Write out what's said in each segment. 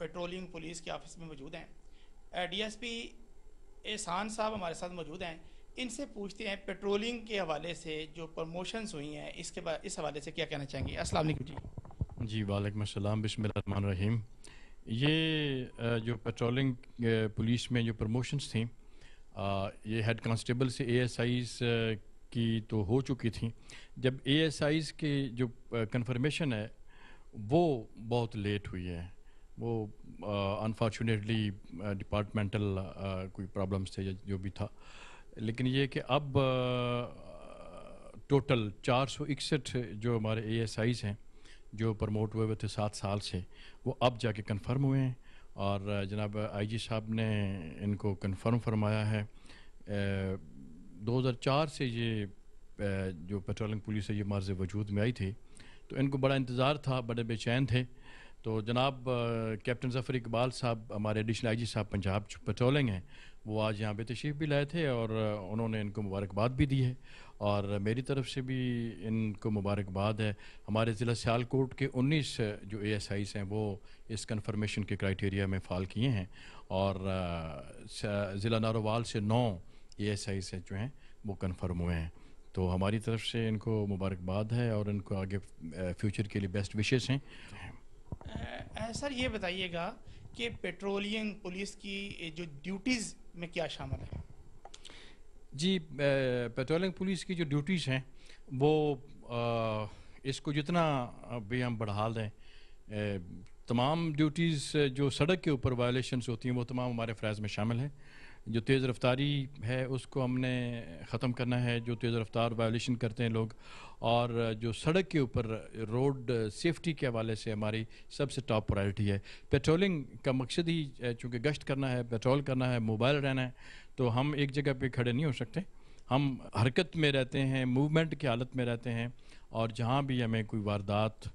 patrolling police के office में मौजूद हैं डीएसपी एहसान साहब हमारे साथ मौजूद हैं इनसे पूछते हैं पेट्रोलिंग के हवाले से जो प्रमोशंस हुई हैं इसके बाद इस हवाले से क्या कहना चाहेंगे अस्सलाम जी जी वालेकुम अस्सलाम बिस्मिल्लाह रहीम ये जो पेट्रोलिंग पुलिस में जो प्रमोशंस थी ये हेड कांस्टेबल से एएसआईस की तो हो चुकी थी जब एएसआईस की जो कन्फर्मेशन है वो बहुत लेट हुई है वो unfortunately uh, departmental uh, uh, कोई प्रॉब्लम्स थे जो भी था लेकिन ये कि अब टोटल चार सौ इकसठ जो हमारे ए एस आईज हैं जो प्रमोट हुए हुए थे सात साल से वो अब जाके कन्फर्म हुए हैं और जनाब आईजी साहब ने इनको कन्फर्म फरमाया है हज़ार 2004 से ये जो पेट्रोलिंग पुलिस है ये मार्ज वजूद में आई थी तो इनको बड़ा इंतज़ार था बड़े बेचैन थे तो जनाब कैप्टन ज़फ़र इकबाल साहब हमारे एडिशनल आई जी साहब पंजाब पेट्रोलिंग हैं वो आज यहाँ पे तशरीफ़ भी लाए थे और उन्होंने इनको मुबारकबाद भी दी है और मेरी तरफ से भी इनको मुबारकबाद है हमारे ज़िला सियालकोट के 19 जो ए एस आईस हैं वो इस कन्फर्मेशन के क्राइटेरिया में फ़ाल किए हैं और ज़िला नारोवाल से नौ ए एस आईस हैं जो हैं वो कन्फर्म हुए हैं तो हमारी तरफ से इनको मुबारकबाद है और इनको आगे फ्यूचर के लिए बेस्ट विशेज़ हैं है सर ये बताइएगा कि पेट्रोलियम पुलिस की जो ड्यूटीज़ में क्या शामिल है जी पेट्रोलिंग पुलिस की जो ड्यूटीज़ हैं वो आ, इसको जितना भी हम बढ़ा दें तमाम ड्यूटीज़ जो सड़क के ऊपर वायलेशंस होती हैं वो तमाम हमारे फ्रैज़ में शामिल हैं जो तेज़ रफ्तारी है उसको हमने ख़त्म करना है जो तेज़ रफ्तार वायलेशन करते हैं लोग और जो सड़क के ऊपर रोड सेफ्टी के हवाले से हमारी सबसे टॉप प्रायोरिटी है पेट्रोलिंग का मकसद ही चूँकि गश्त करना है पेट्रोल करना है मोबाइल रहना है तो हम एक जगह पर खड़े नहीं हो सकते हम हरकत में रहते हैं मूवमेंट की हालत में रहते हैं और जहाँ भी हमें कोई वारदात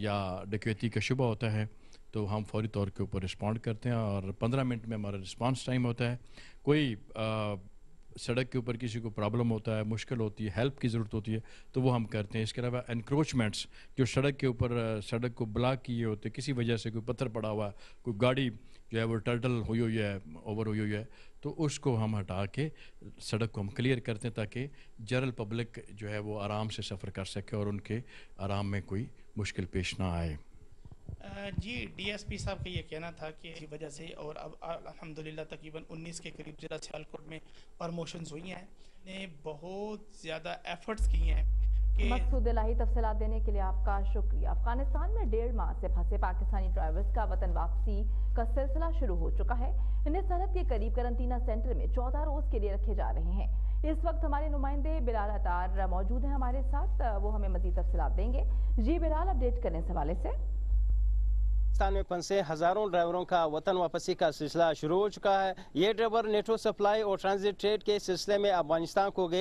या डकैती का शुबा होता है तो हम फौरी तौर के ऊपर रिस्पॉन्ड करते हैं और पंद्रह मिनट में हमारा रिस्पॉन्स टाइम होता है कोई आ, सड़क के ऊपर किसी को प्रॉब्लम होता है मुश्किल होती है हेल्प की ज़रूरत होती है तो वो हम करते हैं इसके अलावा इनक्रोचमेंट्स जो सड़क के ऊपर सड़क को ब्लॉक किए होते किसी वजह से कोई पत्थर पड़ा हुआ कोई गाड़ी जो है वो टर्टल हुई हुई है ओवर हुई हुई है तो उसको हम हटा के सड़क को हम क्लियर करते हैं ताकि जनरल पब्लिक जो है वो आराम से सफ़र कर सके और उनके आराम में कोई मुश्किल पेश ना आए जी डीएसपी साहब का ये कहना था कि इसी वजह से और अब अल्हम्दुलिल्लाह तकरीबन 19 के करीब ज़िला सियालकोट में प्रमोशंस हुई हैं ने बहुत ज़्यादा एफर्ट्स किए हैं मकसूद लाही तफसी देने के लिए आपका शुक्रिया अफगानिस्तान में डेढ़ माह से फंसे पाकिस्तानी ड्राइवर्स का वतन वापसी का सिलसिला शुरू हो चुका है इन्हें सरहद के करीब करंतना सेंटर में चौदह रोज के लिए रखे जा रहे हैं इस वक्त हमारे नुमाइंदे बिलाल अतार मौजूद हैं हमारे साथ वो हमें मजीद तफसी देंगे जी बिलाल अपडेट करें इस हवाले से पाकिस्तान में फंसे हजारों ड्राइवरों का वतन वापसी का सिलसिला शुरू हो चुका है ये ड्राइवर नेटो सप्लाई और ट्रांजिट ट्रेड के सिलसिले में अफगानिस्तान को गए